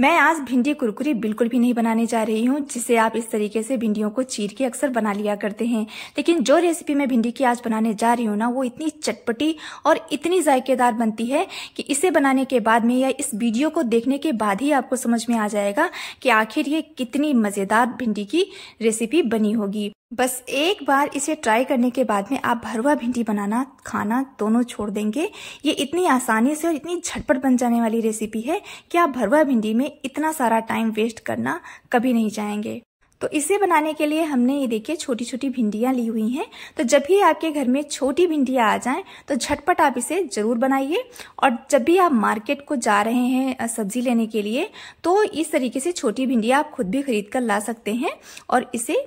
मैं आज भिंडी कुरकुरी बिल्कुल भी नहीं बनाने जा रही हूँ जिसे आप इस तरीके से भिंडियों को चीर के अक्सर बना लिया करते हैं लेकिन जो रेसिपी मैं भिंडी की आज बनाने जा रही हूँ ना वो इतनी चटपटी और इतनी जायकेदार बनती है कि इसे बनाने के बाद में या इस वीडियो को देखने के बाद ही आपको समझ में आ जाएगा कि आखिर ये कितनी मज़ेदार भिंडी की रेसिपी बनी होगी बस एक बार इसे ट्राई करने के बाद में आप भरवा भिंडी बनाना खाना दोनों छोड़ देंगे ये इतनी आसानी से और इतनी झटपट बन जाने वाली रेसिपी है कि आप भरवा भिंडी में इतना सारा टाइम वेस्ट करना कभी नहीं चाहेंगे तो इसे बनाने के लिए हमने ये देखिए छोटी छोटी भिंडियां ली हुई हैं तो जब भी आपके घर में छोटी भिंडियां आ जाएं तो झटपट आप इसे ज़रूर बनाइए और जब भी आप मार्केट को जा रहे हैं सब्जी लेने के लिए तो इस तरीके से छोटी भिंडियां आप खुद भी खरीद कर ला सकते हैं और इसे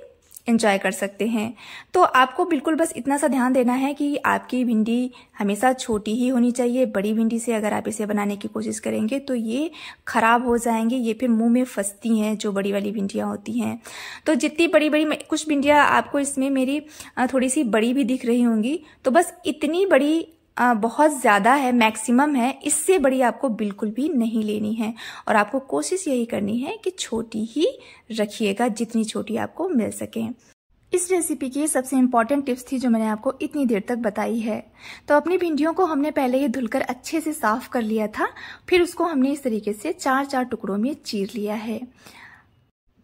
इंजॉय कर सकते हैं तो आपको बिल्कुल बस इतना सा ध्यान देना है कि आपकी भिंडी हमेशा छोटी ही होनी चाहिए बड़ी भिंडी से अगर आप इसे बनाने की कोशिश करेंगे तो ये खराब हो जाएंगे ये फिर मुंह में फंसती हैं जो बड़ी वाली भिंडियाँ होती हैं तो जितनी बड़ी बड़ी कुछ भिंडियाँ आपको इसमें मेरी थोड़ी सी बड़ी भी दिख रही होंगी तो बस इतनी बड़ी बहुत ज़्यादा है मैक्सिमम है इससे बड़ी आपको बिल्कुल भी नहीं लेनी है और आपको कोशिश यही करनी है कि छोटी ही रखिएगा जितनी छोटी आपको मिल सके इस रेसिपी की सबसे इम्पॉर्टेंट टिप्स थी जो मैंने आपको इतनी देर तक बताई है तो अपनी भिंडियों को हमने पहले ये धुलकर अच्छे से साफ कर लिया था फिर उसको हमने इस तरीके से चार चार टुकड़ों में चीर लिया है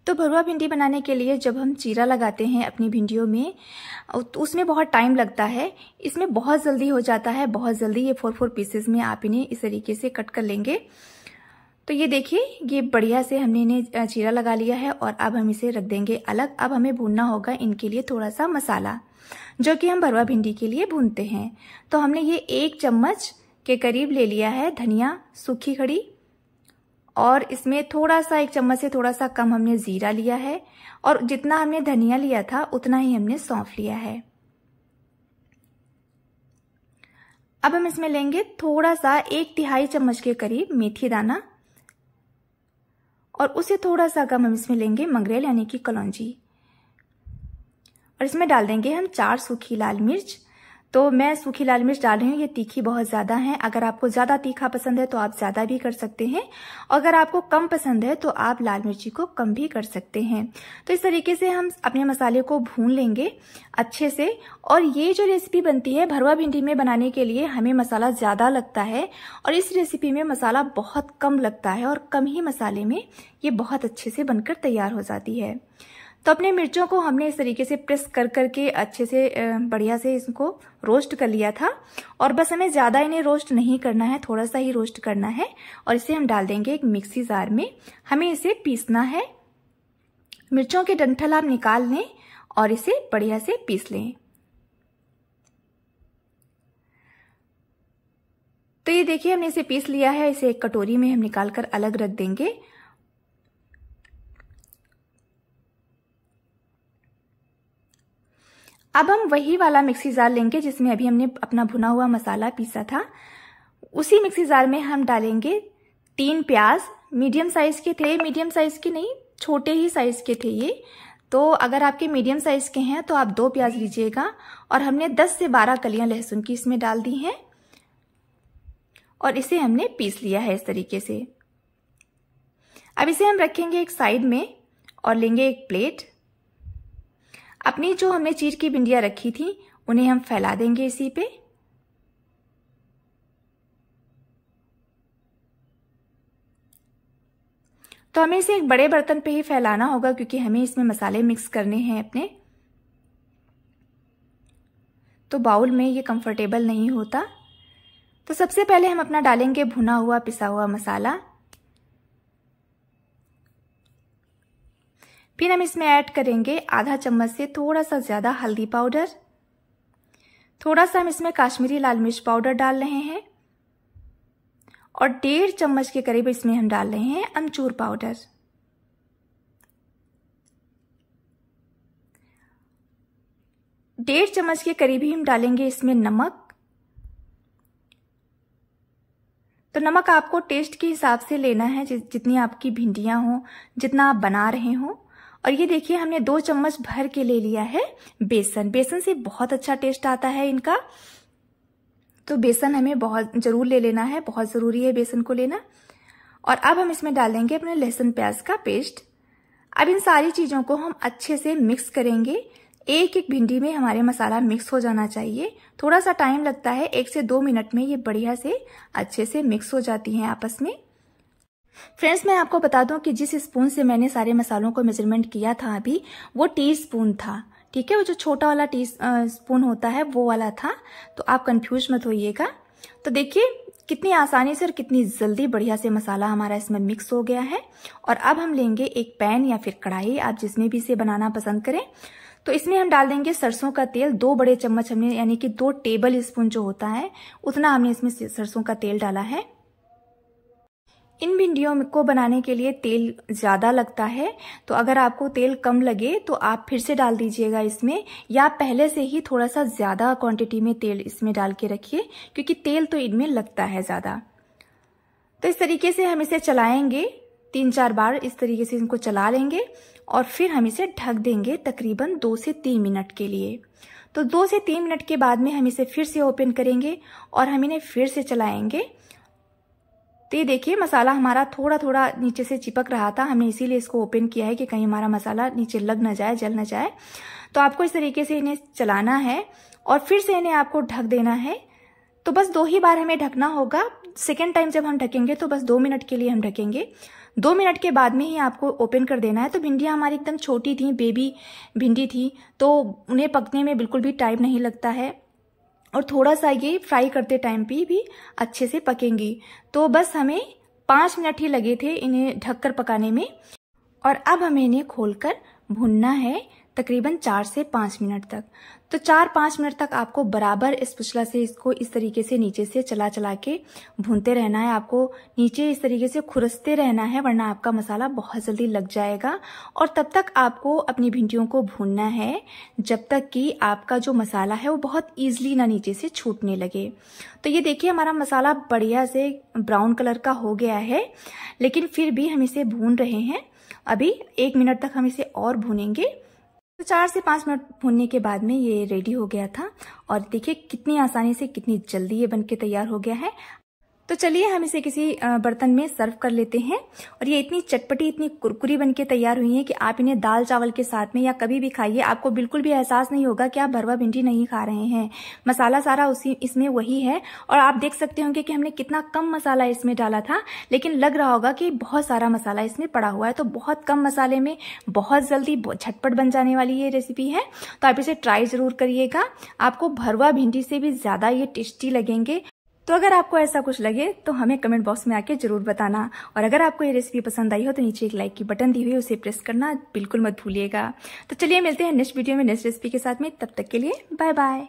तो भरुआ भिंडी बनाने के लिए जब हम चीरा लगाते हैं अपनी भिंडियों में तो उसमें बहुत टाइम लगता है इसमें बहुत जल्दी हो जाता है बहुत जल्दी ये फोर फोर पीसेस में आप इन्हें इस तरीके से कट कर लेंगे तो ये देखिए ये बढ़िया से हमने इन्हें चीरा लगा लिया है और अब हम इसे रख देंगे अलग अब हमें भूनना होगा इनके लिए थोड़ा सा मसाला जो कि हम भरवा भिंडी के लिए भूनते हैं तो हमने ये एक चम्मच के करीब ले लिया है धनिया सूखी खड़ी और इसमें थोड़ा सा एक चम्मच से थोड़ा सा कम हमने ज़ीरा लिया है और जितना हमने धनिया लिया था उतना ही हमने सौंफ लिया है अब हम इसमें लेंगे थोड़ा सा एक तिहाई चम्मच के करीब मेथी दाना और उसे थोड़ा सा कम हम इसमें लेंगे मंगरेल यानी कि कलौजी और इसमें डाल देंगे हम चार सूखी लाल मिर्च तो मैं सूखी लाल मिर्च डाल रही हूँ ये तीखी बहुत ज़्यादा है अगर आपको ज़्यादा तीखा पसंद है तो आप ज़्यादा भी कर सकते हैं अगर आपको कम पसंद है तो आप लाल मिर्ची को कम भी कर सकते हैं तो इस तरीके से हम अपने मसाले को भून लेंगे अच्छे से और ये जो रेसिपी बनती है भरवा भिंडी में बनाने के लिए हमें मसाला ज़्यादा लगता है और इस रेसिपी में मसाला बहुत कम लगता है और कम ही मसाले में ये बहुत अच्छे से बनकर तैयार हो जाती है तो अपने मिर्चों को हमने इस तरीके से प्रेस कर करके अच्छे से बढ़िया से इसको रोस्ट कर लिया था और बस हमें ज़्यादा इन्हें रोस्ट नहीं करना है थोड़ा सा ही रोस्ट करना है और इसे हम डाल देंगे एक मिक्सी जार में हमें इसे पीसना है मिर्चों के डंठल आप निकाल लें और इसे बढ़िया से पीस लें तो ये देखिए हमने इसे पीस लिया है इसे एक कटोरी में हम निकाल कर अलग रख देंगे अब हम वही वाला मिक्सी जार लेंगे जिसमें अभी हमने अपना भुना हुआ मसाला पीसा था उसी मिक्सी जार में हम डालेंगे तीन प्याज मीडियम साइज के थे मीडियम साइज के नहीं छोटे ही साइज के थे ये तो अगर आपके मीडियम साइज के हैं तो आप दो प्याज लीजिएगा और हमने 10 से 12 कलियां लहसुन की इसमें डाल दी हैं और इसे हमने पीस लिया है इस तरीके से अब इसे हम रखेंगे एक साइड में और लेंगे एक प्लेट अपनी जो हमने चीर की भिंडियाँ रखी थी उन्हें हम फैला देंगे इसी पे तो हमें इसे एक बड़े बर्तन पे ही फैलाना होगा क्योंकि हमें इसमें मसाले मिक्स करने हैं अपने तो बाउल में ये कंफर्टेबल नहीं होता तो सबसे पहले हम अपना डालेंगे भुना हुआ पिसा हुआ मसाला फिर हम इसमें ऐड करेंगे आधा चम्मच से थोड़ा सा ज़्यादा हल्दी पाउडर थोड़ा सा हम इसमें काश्मीरी लाल मिर्च पाउडर डाल रहे हैं और डेढ़ चम्मच के करीब इसमें हम डाल रहे हैं अमचूर पाउडर डेढ़ चम्मच के करीब ही हम डालेंगे इसमें नमक तो नमक आपको टेस्ट के हिसाब से लेना है जितनी आपकी भिंडियां हों जितना आप बना रहे हों और ये देखिए हमने दो चम्मच भर के ले लिया है बेसन बेसन से बहुत अच्छा टेस्ट आता है इनका तो बेसन हमें बहुत जरूर ले लेना है बहुत ज़रूरी है बेसन को लेना और अब हम इसमें डाल देंगे अपने लहसुन प्याज का पेस्ट अब इन सारी चीज़ों को हम अच्छे से मिक्स करेंगे एक एक भिंडी में हमारे मसाला मिक्स हो जाना चाहिए थोड़ा सा टाइम लगता है एक से दो मिनट में ये बढ़िया से अच्छे से मिक्स हो जाती हैं आपस में फ्रेंड्स मैं आपको बता दूं कि जिस स्पून से मैंने सारे मसालों को मेजरमेंट किया था अभी वो टी स्पून था ठीक है वो जो छोटा वाला टी स्पून होता है वो वाला था तो आप कंफ्यूज मत होइएगा तो देखिए कितनी आसानी से और कितनी जल्दी बढ़िया से मसाला हमारा इसमें मिक्स हो गया है और अब हम लेंगे एक पैन या फिर कढ़ाई आप जिसमें भी इसे बनाना पसंद करें तो इसमें हम डाल देंगे सरसों का तेल दो बड़े चम्मच हमने यानी कि दो टेबल स्पून जो होता है उतना हमने इसमें सरसों का तेल डाला है इन भिंडियों को बनाने के लिए तेल ज़्यादा लगता है तो अगर आपको तेल कम लगे तो आप फिर से डाल दीजिएगा इसमें या पहले से ही थोड़ा सा ज़्यादा क्वांटिटी में तेल इसमें डाल के रखिए क्योंकि तेल तो इनमें लगता है ज़्यादा तो इस तरीके से हम इसे चलाएंगे तीन चार बार इस तरीके से इनको चला लेंगे और फिर हम इसे ढक देंगे तकरीबन दो से तीन मिनट के लिए तो दो से तीन मिनट के बाद में हम इसे फिर से ओपन करेंगे और हम इन्हें फिर से चलाएंगे तो ये देखिए मसाला हमारा थोड़ा थोड़ा नीचे से चिपक रहा था हमने इसीलिए इसको ओपन किया है कि कहीं हमारा मसाला नीचे लग ना जाए जल ना जाए तो आपको इस तरीके से इन्हें चलाना है और फिर से इन्हें आपको ढक देना है तो बस दो ही बार हमें ढकना होगा सेकेंड टाइम जब हम ढकेंगे तो बस दो मिनट के लिए हम ढकेंगे दो मिनट के बाद में ही आपको ओपन कर देना है तो भिंडियाँ हमारी एकदम छोटी थी बेबी भिंडी थी तो उन्हें पकने में बिल्कुल भी टाइम नहीं लगता है और थोड़ा सा ये फ्राई करते टाइम पे भी अच्छे से पकेंगी तो बस हमें पाँच मिनट ही लगे थे इन्हें ढककर पकाने में और अब हमें इन्हें खोलकर भुनना है तकरीबन चार से पाँच मिनट तक तो चार पाँच मिनट तक आपको बराबर इस पुछला से इसको इस तरीके से नीचे से चला चला के भूनते रहना है आपको नीचे इस तरीके से खुरसते रहना है वरना आपका मसाला बहुत जल्दी लग जाएगा और तब तक आपको अपनी भिंडियों को भूनना है जब तक कि आपका जो मसाला है वो बहुत ईजिली ना नीचे से छूटने लगे तो ये देखिए हमारा मसाला बढ़िया से ब्राउन कलर का हो गया है लेकिन फिर भी हम इसे भून रहे हैं अभी एक मिनट तक हम इसे और भूनेंगे तो चार से पाँच मिनट भूनने के बाद में ये रेडी हो गया था और देखिए कितनी आसानी से कितनी जल्दी ये बनके तैयार हो गया है तो चलिए हम इसे किसी बर्तन में सर्व कर लेते हैं और ये इतनी चटपटी इतनी कुरकुरी बन के तैयार हुई है कि आप इन्हें दाल चावल के साथ में या कभी भी खाइए आपको बिल्कुल भी एहसास नहीं होगा कि आप भरवा भिंडी नहीं खा रहे हैं मसाला सारा उसी इसमें वही है और आप देख सकते होंगे कि हमने कितना कम मसाला इसमें डाला था लेकिन लग रहा होगा कि बहुत सारा मसाला इसमें पड़ा हुआ है तो बहुत कम मसाले में बहुत जल्दी झटपट बन जाने वाली ये रेसिपी है तो आप इसे ट्राई ज़रूर करिएगा आपको भरवा भिंडी से भी ज़्यादा ये टेस्टी लगेंगे तो अगर आपको ऐसा कुछ लगे तो हमें कमेंट बॉक्स में आके जरूर बताना और अगर आपको ये रेसिपी पसंद आई हो तो नीचे एक लाइक की बटन दी हुई उसे प्रेस करना बिल्कुल मत भूलिएगा तो चलिए मिलते हैं नेक्स्ट वीडियो में नेक्स्ट रेसिपी के साथ में तब तक के लिए बाय बाय